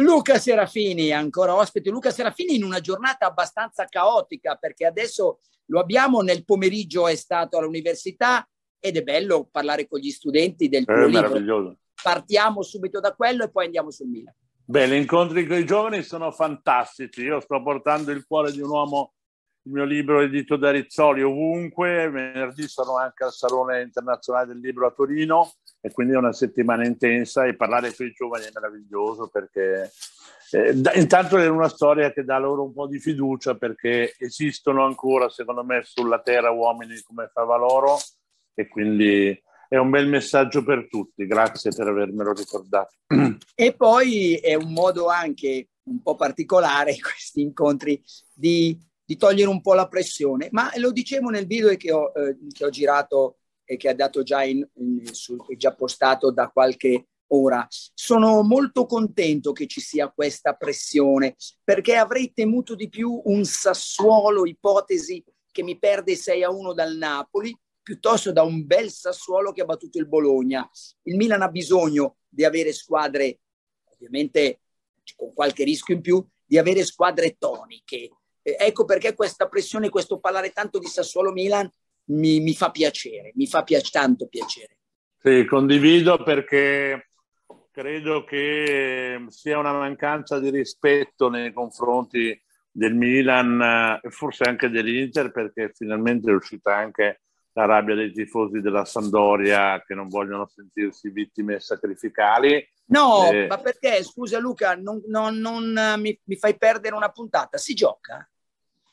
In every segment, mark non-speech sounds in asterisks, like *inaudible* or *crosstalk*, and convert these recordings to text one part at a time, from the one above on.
Luca Serafini, ancora ospite. Luca Serafini in una giornata abbastanza caotica perché adesso lo abbiamo nel pomeriggio, è stato all'università ed è bello parlare con gli studenti del tuo è libro. Partiamo subito da quello e poi andiamo sul Milan. Beh, gli incontri con i giovani sono fantastici. Io sto portando il cuore di un uomo, il mio libro edito da Rizzoli ovunque. Venerdì sono anche al Salone Internazionale del Libro a Torino e quindi è una settimana intensa e parlare con i giovani è meraviglioso perché eh, da, intanto è una storia che dà loro un po' di fiducia perché esistono ancora secondo me sulla terra uomini come Favaloro e quindi è un bel messaggio per tutti, grazie per avermelo ricordato. E poi è un modo anche un po' particolare *laughs* questi incontri di, di togliere un po' la pressione, ma lo dicevo nel video che ho, eh, che ho girato e che ha dato già in, in, su, già postato da qualche ora. Sono molto contento che ci sia questa pressione perché avrei temuto di più un Sassuolo, ipotesi, che mi perde 6 a 1 dal Napoli piuttosto da un bel Sassuolo che ha battuto il Bologna. Il Milan ha bisogno di avere squadre, ovviamente con qualche rischio in più, di avere squadre toniche. ecco perché questa pressione, questo parlare tanto di Sassuolo Milan mi, mi fa piacere, mi fa pi- tanto piacere. Sì, condivido perché credo che sia una mancanza di rispetto nei confronti del Milan eh, e forse anche dell'Inter perché finalmente è uscita anche la rabbia dei tifosi della Sandoria che non vogliono sentirsi vittime sacrificali. No, eh, ma perché, scusa Luca, non, non, non eh, mi, mi, fai perdere una puntata, si gioca?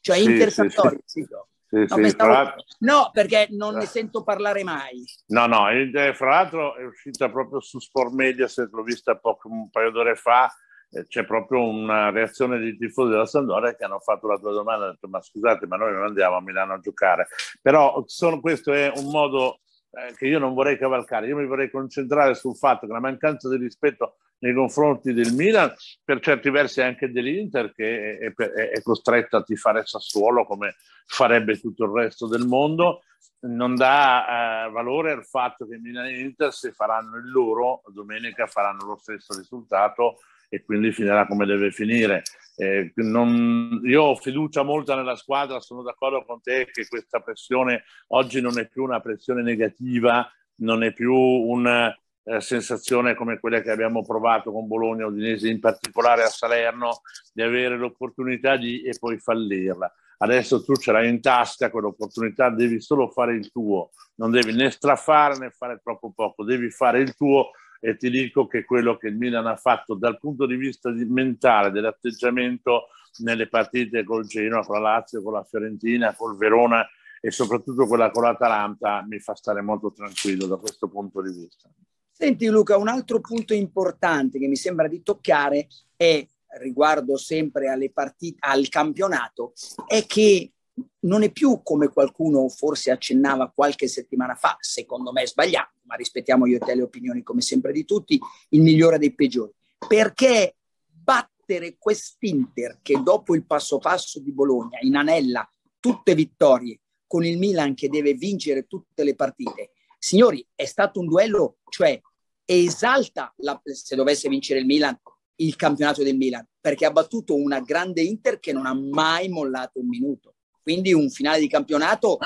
Cioè sì, Inter-Sandoria sì, sì. si gioca. Sì, no, sì, tra... no, perché non ne eh. sento parlare mai. No, no, fra l'altro è uscita proprio su Sport Media, se l'ho vista poco, un paio d'ore fa, eh, c'è proprio una reazione di tifosi della Sandora che hanno fatto la tua domanda, hanno detto ma scusate ma noi non andiamo a Milano a giocare, però sono, questo è un modo eh, che io non vorrei cavalcare, io mi vorrei concentrare sul fatto che la mancanza di rispetto nei confronti del Milan, per certi versi anche dell'Inter che è, è, è costretta a tifare Sassuolo come farebbe tutto il resto del mondo, non dà eh, valore al fatto che Milan e Inter se faranno il loro domenica faranno lo stesso risultato e quindi finirà come deve finire. Eh, non, io ho fiducia molta nella squadra, sono d'accordo con te che questa pressione oggi non è più una pressione negativa, non è più una eh, sensazione come quella che abbiamo provato con Bologna, Udinese, in particolare a Salerno, di avere l'opportunità di, e poi fallirla. Adesso tu ce l'hai in tasca quell'opportunità, devi solo fare il tuo, non devi né straffare né fare troppo poco, devi fare il tuo e ti dico che quello che il Milan ha fatto dal punto di vista mentale, dell'atteggiamento nelle partite col Genoa, con la Lazio, con la Fiorentina, col Verona e soprattutto quella con l'Atalanta mi fa stare molto tranquillo da questo punto di vista. Senti Luca, un altro punto importante che mi sembra di toccare è riguardo sempre alle partite, al campionato, è che non è più come qualcuno forse accennava qualche settimana fa, secondo me sbagliato, ma rispettiamo io e te le opinioni come sempre di tutti, il migliore dei peggiori. Perché battere quest'Inter che dopo il passo passo di Bologna in anella tutte vittorie con il Milan che deve vincere tutte le partite, signori, è stato un duello, cioè esalta, la, se dovesse vincere il Milan, il campionato del Milan, perché ha battuto una grande Inter che non ha mai mollato un minuto quindi un finale di campionato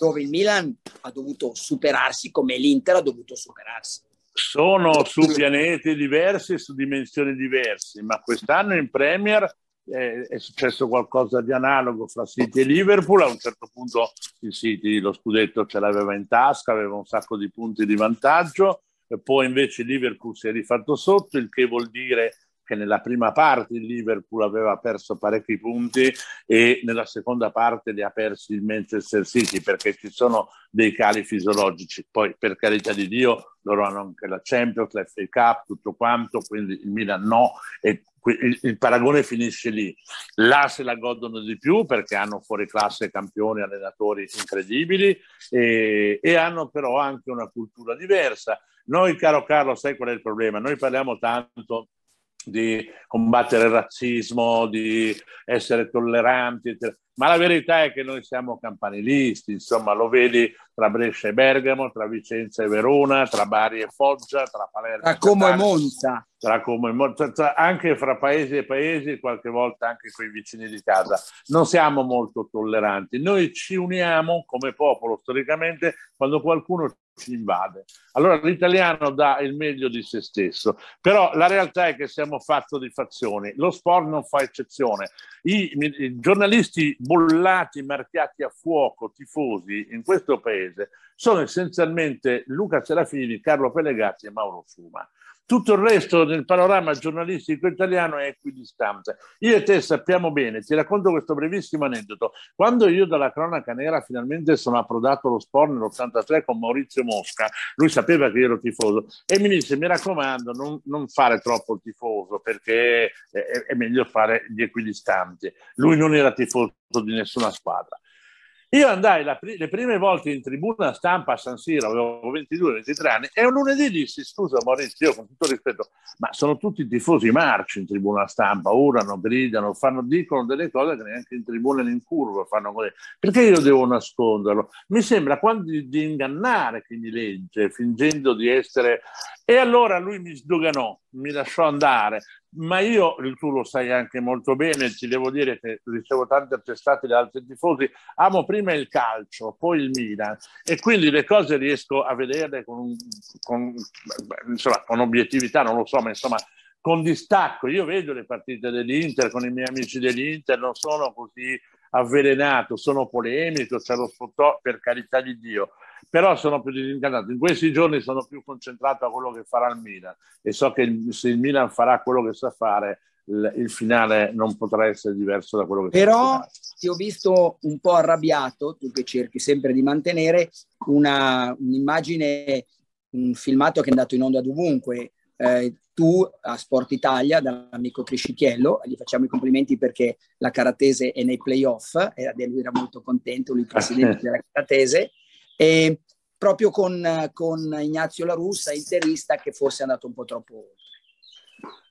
dove il Milan ha dovuto superarsi come l'Inter ha dovuto superarsi. Sono su pianeti diversi, e su dimensioni diverse, ma quest'anno in Premier eh, è successo qualcosa di analogo fra City e Liverpool. A un certo punto il City lo scudetto ce l'aveva in tasca, aveva un sacco di punti di vantaggio, poi invece Liverpool si è rifatto sotto, il che vuol dire che nella prima parte il Liverpool aveva perso parecchi punti e nella seconda parte li ha persi il Manchester City perché ci sono dei cali fisiologici. Poi, per carità di Dio, loro hanno anche la Champions, la FA Cup, tutto quanto, quindi il Milan no e il, il paragone finisce lì. Là se la godono di più perché hanno fuori classe campioni, allenatori incredibili e, e hanno però anche una cultura diversa. Noi, caro Carlo, sai qual è il problema? Noi parliamo tanto di combattere il razzismo, di essere tolleranti, eccetera. ma la verità è che noi siamo campanilisti, insomma lo vedi tra Brescia e Bergamo, tra Vicenza e Verona, tra Bari e Foggia, tra Palermo tra Como e Monza, tra Como e Monza tra, anche fra paesi e paesi, qualche volta anche con i vicini di casa. Non siamo molto tolleranti, noi ci uniamo come popolo storicamente quando qualcuno si invade. Allora l'italiano dà il meglio di se stesso, però la realtà è che siamo fatto di fazioni, lo sport non fa eccezione. I, I, giornalisti bollati, marchiati a fuoco, tifosi in questo paese sono essenzialmente Luca Serafini, Carlo Pellegatti e Mauro Fuma. Tutto il resto del panorama giornalistico italiano è equidistante. Io e te sappiamo bene, ti racconto questo brevissimo aneddoto. Quando io dalla cronaca nera finalmente sono approdato allo sport nell'83 con Maurizio Mosca, lui sapeva che io ero tifoso e mi disse mi raccomando non, non fare troppo il tifoso perché è, è meglio fare gli equidistanti. Lui non era tifoso di nessuna squadra. Io andai la, le prime volte in tribuna stampa a San Siro, avevo 22-23 anni, e un lunedì dissi, scusa Maurizio, io con tutto rispetto, ma sono tutti tifosi marci in tribuna stampa, urlano, gridano, fanno, dicono delle cose che neanche in tribuna e in curva fanno così. Perché io devo nasconderlo? Mi sembra quando di, di ingannare chi mi legge, fingendo di essere... E allora lui mi sdoganò, mi lasciò andare, ma io, tu lo sai anche molto bene, ti devo dire che ricevo tante attestate da altri tifosi, amo prima il calcio, poi il Milan e quindi le cose riesco a vederle con, con, insomma, con obiettività, non lo so, ma insomma con distacco. Io vedo le partite dell'Inter con i miei amici dell'Inter, non sono così avvelenato, sono polemico, ce lo sfottò, per carità di Dio però sono più disincantato. In questi giorni sono più concentrato a quello che farà il Milan e so che se il Milan farà quello che sa fare, il, il finale non potrà essere diverso da quello che però ti ho visto un po' arrabbiato tu che cerchi sempre di mantenere una, un'immagine un filmato che è andato in onda dovunque eh, tu a Sport Italia dall'amico Criscicchiello, gli facciamo i complimenti perché la Caratese è nei playoff, e lui era molto contento, lui presidente *laughs* della Caratese, e proprio con, con Ignazio La Russa, interista, che è andato un po' troppo oltre.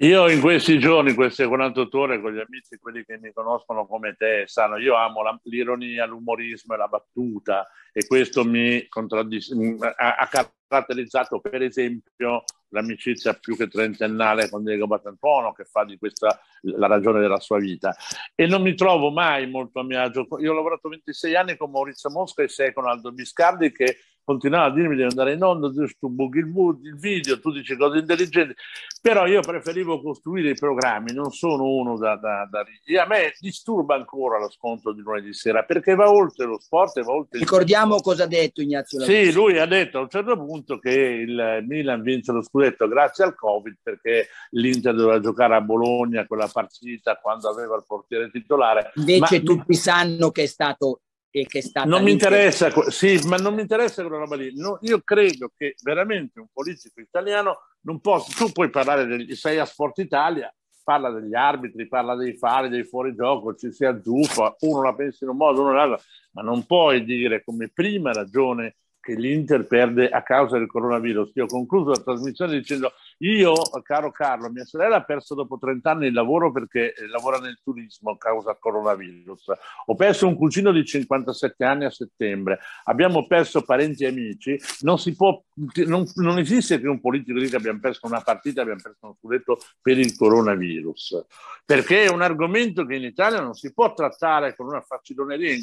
Io in questi giorni, queste 48 ore, con gli amici, quelli che mi conoscono come te, sanno, io amo l'ironia, l'umorismo e la battuta e questo mi contraddis- ha, caratterizzato per esempio l'amicizia più che trentennale con Diego Batantuono che fa di questa la ragione della sua vita e non mi trovo mai molto a mio agio. Io ho lavorato 26 anni con Maurizio Mosca e 6 con Aldo Biscardi che continuava a dirmi di andare in onda, tu buchi il, il video, tu dici cose intelligenti, però io preferivo costruire i programmi, non sono uno da, da, da... E a me disturba ancora lo scontro di lunedì sera, perché va oltre lo sport e va oltre... Ricordiamo cosa ha detto Ignazio Sì, lui ha detto a un certo punto che il Milan vince lo scudetto grazie al Covid, perché l'Inter doveva giocare a Bologna quella partita quando aveva il portiere titolare. Invece Ma... tutti sanno che è stato e che è stata... Non mi interessa, sì, ma non mi interessa quella roba lì. No, io credo che veramente un politico italiano non possa... Tu puoi parlare, degli, sei a Sport Italia, parla degli arbitri, parla dei fari, dei fuorigioco, ci si azzuffa, uno la pensa in un modo, uno l'altro, ma non puoi dire come prima ragione che l'Inter perde a causa del coronavirus. Io ho concluso la trasmissione dicendo io, caro Carlo, mia sorella ha perso dopo 30 anni il lavoro perché eh, lavora nel turismo a causa coronavirus. Ho perso un cugino di 57 anni a settembre. Abbiamo perso parenti e amici. Non, si può, non, non esiste che un politico che abbiamo perso una partita, abbiamo perso uno scudetto per il coronavirus. Perché è un argomento che in Italia non si può trattare con una faciloneria.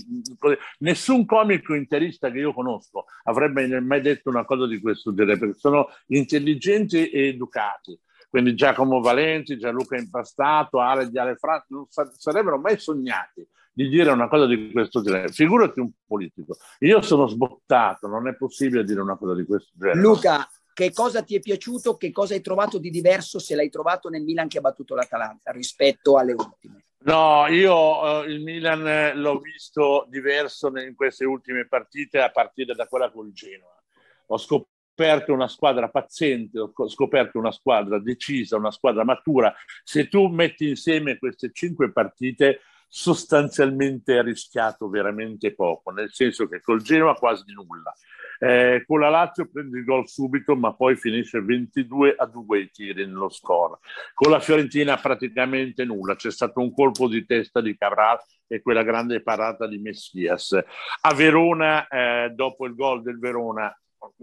Nessun comico interista che io conosco ha avrebbe mai detto una cosa di questo genere, perché sono intelligenti e educati. Quindi Giacomo Valenti, Gianluca Impastato, Ale di Ale Franco, non sa- sarebbero mai sognati di dire una cosa di questo genere. Figurati un politico. Io sono sbottato, non è possibile dire una cosa di questo genere. Luca, che cosa ti è piaciuto, che cosa hai trovato di diverso se l'hai trovato nel Milan che ha battuto l'Atalanta rispetto alle ultime? No, io eh, il Milan eh, l'ho visto diverso in queste ultime partite a partire da quella col Genoa. Ho scoperto una squadra paziente, ho scoperto una squadra decisa, una squadra matura. Se tu metti insieme queste cinque partite, sostanzialmente ha rischiato veramente poco, nel senso che col Genoa quasi nulla eh, con la Lazio prende il gol subito, ma poi finisce 22 a 2 i tiri nello score. Con la Fiorentina praticamente nulla, c'è stato un colpo di testa di Cabral e quella grande parata di Messias. A Verona, eh, dopo il gol del Verona,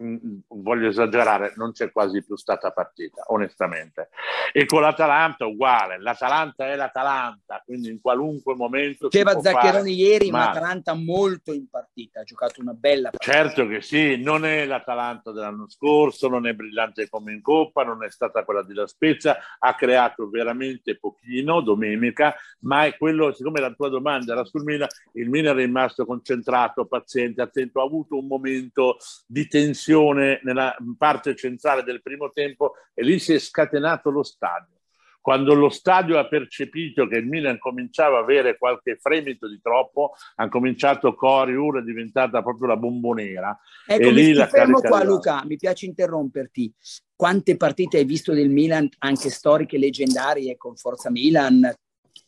Mm, mm, voglio esagerare, non c'è quasi più stata partita, onestamente. E con l'Atalanta uguale, l'Atalanta è l'Atalanta, quindi in qualunque momento... Diceva Zaccheroni ieri, male. un'Atalanta molto in partita, ha giocato una bella partita. Certo che sì, non è l'Atalanta dell'anno scorso, non è brillante come in Coppa, non è stata quella della Spezia, ha creato veramente pochino domenica, ma è quello, siccome la tua domanda era sul Milan, il Milan è rimasto concentrato, paziente, attento, ha avuto un momento di tensione tensione nella parte centrale del primo tempo e lì si è scatenato lo stadio. Quando lo stadio ha percepito che il Milan cominciava a avere qualche fremito di troppo, ha cominciato Cori, ora è diventata proprio la bombonera. Ecco, e lì la fermo qua Luca, mi piace interromperti. Quante partite hai visto del Milan, anche storiche, leggendarie, con Forza Milan,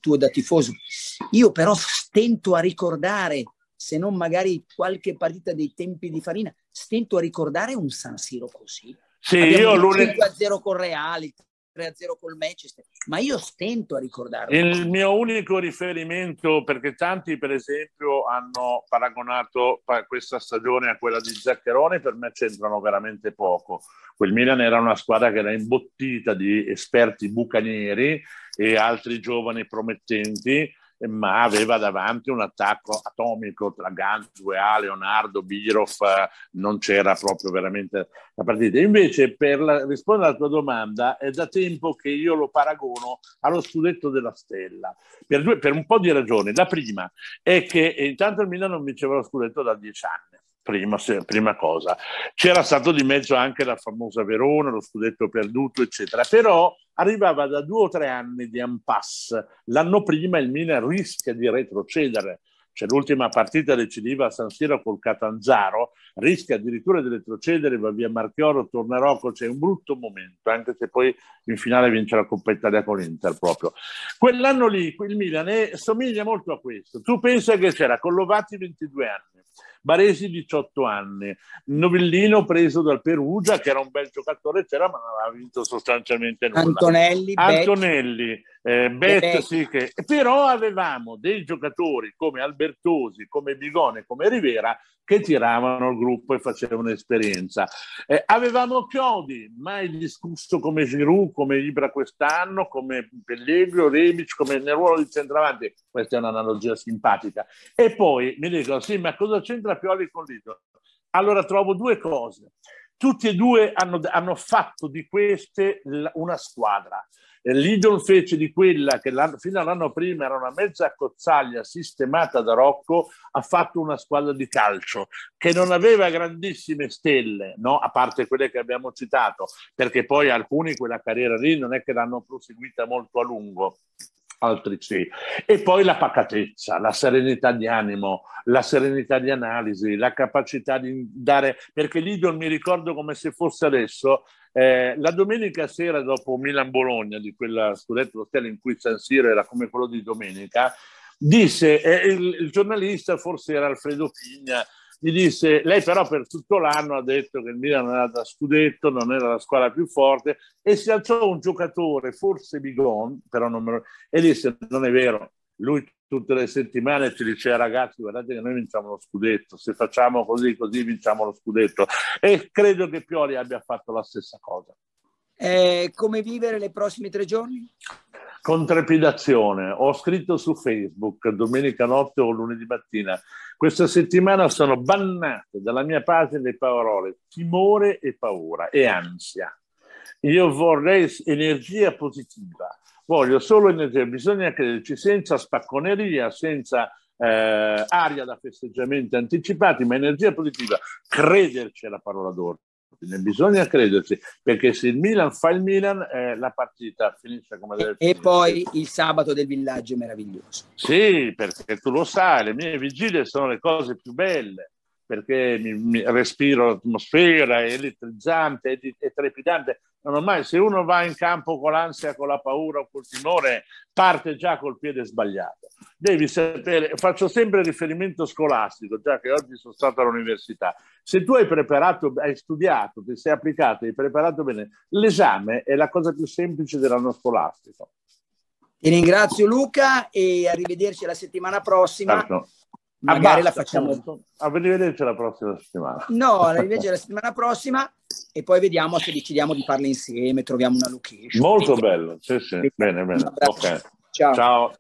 tuo da tifoso? Io però stento a ricordare se non magari qualche partita dei tempi di Farina, stento a ricordare un San Siro così. Sì, Abbiamo io lunedì 5-0 con Reali, 3-0 col Manchester, ma io stento a ricordarlo. Il mio unico riferimento, perché tanti per esempio hanno paragonato questa stagione a quella di Zaccheroni, per me c'entrano veramente poco. Quel Milan era una squadra che era imbottita di esperti bucanieri e altri giovani promettenti ma aveva davanti un attacco atomico tra Gantz, Guea, Leonardo, Birov, eh, non c'era proprio veramente la partita. Invece, per la, rispondere alla tua domanda, è da tempo che io lo paragono allo scudetto della Stella, per, due, per un po' di ragioni. La prima è che eh, intanto il Milan non vinceva lo scudetto da dieci anni prima, prima cosa. C'era stato di mezzo anche la famosa Verona, lo scudetto perduto, eccetera, però arrivava da due o tre anni di impasse. L'anno prima il Milan rischia di retrocedere. C'è l'ultima partita decisiva a San Siro col Catanzaro, rischia addirittura di retrocedere, va via Marchioro, torna Rocco, c'è un brutto momento, anche se poi in finale vince la Coppa Italia con l'Inter proprio. Quell'anno lì, il Milan, è, eh, somiglia molto a questo. Tu pensa che c'era Collovati 22 anni, Baresi 18 anni, Novellino preso dal Perugia che era un bel giocatore, c'era ma non aveva vinto sostanzialmente nulla. Antonelli, Antonelli eh, sì che... Però avevamo dei giocatori come Albertosi, come Bigone, come Rivera che tiravano il gruppo e facevano esperienza. Eh, avevamo Chiodi, mai discusso come Giroud, come Ibra quest'anno, come Pellegrino, Rebic, come nel ruolo di centravanti. Questa è un'analogia simpatica. E poi mi dicono, sì, ma cosa c'entra la Pioli con l'Isola. Allora trovo due cose. Tutti e due hanno, hanno fatto di queste una squadra. L'Idon fece di quella che fino all'anno prima era una mezza cozzaglia sistemata da Rocco, ha fatto una squadra di calcio che non aveva grandissime stelle, no? a parte quelle che abbiamo citato, perché poi alcuni quella carriera lì non è che l'hanno proseguita molto a lungo altri sì. E poi la pacatezza, la serenità di animo, la serenità di analisi, la capacità di dare, perché l'Idol mi ricordo come se fosse adesso, eh, la domenica sera dopo Milan-Bologna, di quella scudetto hotel in cui San Siro era come quello di domenica, disse, eh, il, il giornalista forse era Alfredo Pigna, gli disse, lei però per tutto l'anno ha detto che il Milan era da scudetto, non era la squadra più forte e si alzò un giocatore, forse Bigon, però non me lo... e disse non è vero, lui tutte le settimane ci diceva ragazzi guardate che noi vinciamo lo scudetto, se facciamo così così vinciamo lo scudetto e credo che Pioli abbia fatto la stessa cosa. Eh, come vivere le prossime tre giorni? con trepidazione. Ho scritto su Facebook domenica notte o lunedì mattina. Questa settimana sono bannate dalla mia parte le parole timore e paura e ansia. Io vorrei energia positiva, voglio solo energia, bisogna crederci senza spacconeria, senza eh, aria da festeggiamenti anticipati, ma energia positiva, crederci è la parola d'ordine bisogna crederci, perché se il Milan fa il Milan, eh, la partita finisce come deve finire. E poi il sabato del villaggio è meraviglioso. Sì, perché tu lo sai, le mie vigilie sono le cose più belle perché mi, mi respiro l'atmosfera, è elettrizzante, è, è trepidante. Non mai, se uno va in campo con l'ansia, con la paura o col timore, parte già col piede sbagliato. Devi sapere, faccio sempre riferimento scolastico, già che oggi sono stato all'università. Se tu hai preparato, hai studiato, ti sei applicato, hai preparato bene, l'esame è la cosa più semplice dell'anno scolastico. Ti ringrazio Luca e arrivederci la settimana prossima. Certo. Ah, magari Abbasta, la facciamo. a Arrivederci la prossima settimana. No, la arrivederci la settimana prossima e poi vediamo se decidiamo di farle insieme, troviamo una location. Molto bello, sì, sì. Bene, bene. Okay. ciao. ciao.